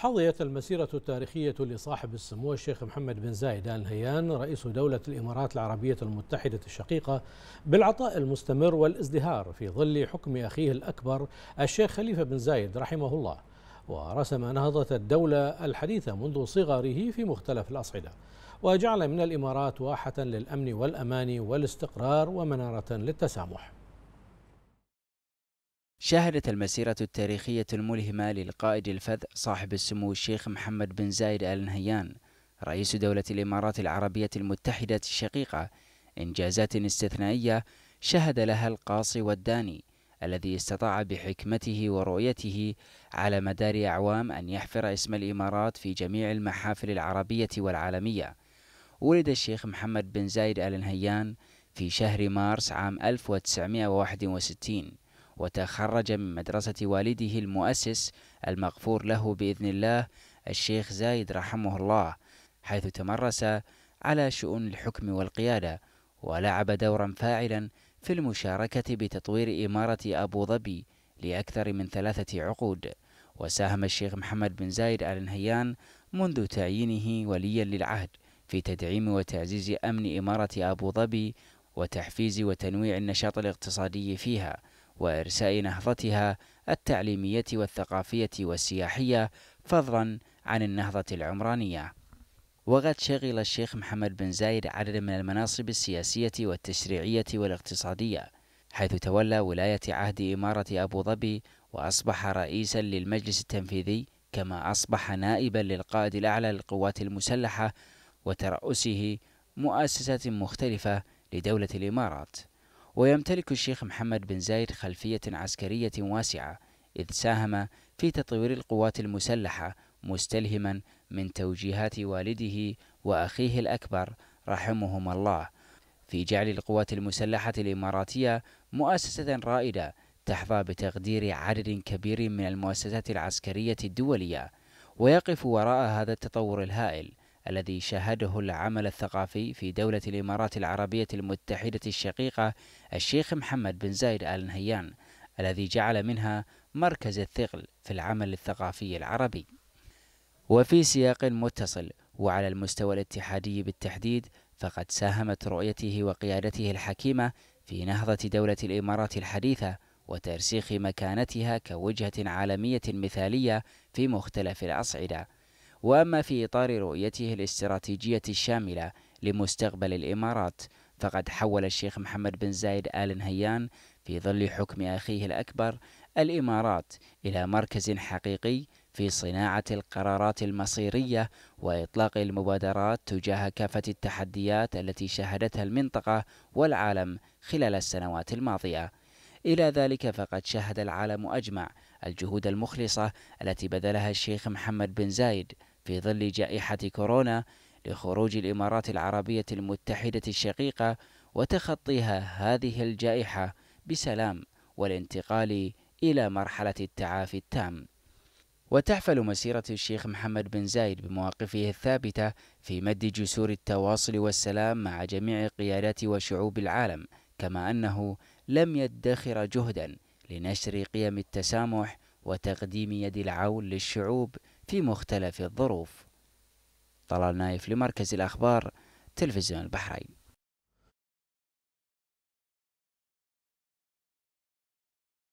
حظيت المسيرة التاريخية لصاحب السمو الشيخ محمد بن زايد آل نهيان رئيس دولة الإمارات العربية المتحدة الشقيقة بالعطاء المستمر والازدهار في ظل حكم أخيه الأكبر الشيخ خليفة بن زايد رحمه الله ورسم نهضة الدولة الحديثة منذ صغره في مختلف الأصعدة وجعل من الإمارات واحة للأمن والأمان والاستقرار ومنارة للتسامح شهدت المسيرة التاريخية الملهمة للقائد الفذ صاحب السمو الشيخ محمد بن زايد آل نهيان رئيس دولة الإمارات العربية المتحدة الشقيقة إنجازات استثنائية شهد لها القاصي والداني الذي استطاع بحكمته ورؤيته على مدار أعوام أن يحفر اسم الإمارات في جميع المحافل العربية والعالمية ولد الشيخ محمد بن زايد آل نهيان في شهر مارس عام 1961 وتخرج من مدرسة والده المؤسس المغفور له بإذن الله الشيخ زايد رحمه الله حيث تمرس على شؤون الحكم والقيادة ولعب دورا فاعلا في المشاركة بتطوير إمارة أبو ظبي لأكثر من ثلاثة عقود وساهم الشيخ محمد بن زايد آل نهيان منذ تعيينه وليا للعهد في تدعيم وتعزيز أمن إمارة أبو ظبي وتحفيز وتنويع النشاط الاقتصادي فيها وإرساء نهضتها التعليمية والثقافية والسياحية فضلا عن النهضة العمرانية وقد شغل الشيخ محمد بن زايد عددا من المناصب السياسية والتشريعية والاقتصادية حيث تولى ولاية عهد إمارة أبو ظبي وأصبح رئيسا للمجلس التنفيذي كما أصبح نائبا للقائد الأعلى للقوات المسلحة وترأسه مؤسسات مختلفة لدولة الإمارات ويمتلك الشيخ محمد بن زايد خلفية عسكرية واسعة إذ ساهم في تطوير القوات المسلحة مستلهما من توجيهات والده وأخيه الأكبر رحمهما الله في جعل القوات المسلحة الإماراتية مؤسسة رائدة تحظى بتقدير عدد كبير من المؤسسات العسكرية الدولية ويقف وراء هذا التطور الهائل الذي شهده العمل الثقافي في دولة الإمارات العربية المتحدة الشقيقة الشيخ محمد بن زايد آل نهيان الذي جعل منها مركز الثقل في العمل الثقافي العربي وفي سياق متصل وعلى المستوى الاتحادي بالتحديد فقد ساهمت رؤيته وقيادته الحكيمة في نهضة دولة الإمارات الحديثة وترسيخ مكانتها كوجهة عالمية مثالية في مختلف الأصعدة وأما في إطار رؤيته الاستراتيجية الشاملة لمستقبل الإمارات فقد حول الشيخ محمد بن زايد آل نهيان في ظل حكم أخيه الأكبر الإمارات إلى مركز حقيقي في صناعة القرارات المصيرية وإطلاق المبادرات تجاه كافة التحديات التي شهدتها المنطقة والعالم خلال السنوات الماضية إلى ذلك فقد شهد العالم أجمع الجهود المخلصة التي بذلها الشيخ محمد بن زايد في ظل جائحة كورونا لخروج الإمارات العربية المتحدة الشقيقة وتخطيها هذه الجائحة بسلام والانتقال إلى مرحلة التعافي التام. وتحفل مسيرة الشيخ محمد بن زايد بمواقفه الثابتة في مد جسور التواصل والسلام مع جميع قيادات وشعوب العالم، كما أنه لم يدخر جهدا لنشر قيم التسامح وتقديم يد العون للشعوب في مختلف الظروف طلال نايف لمركز الأخبار تلفزيون البحرين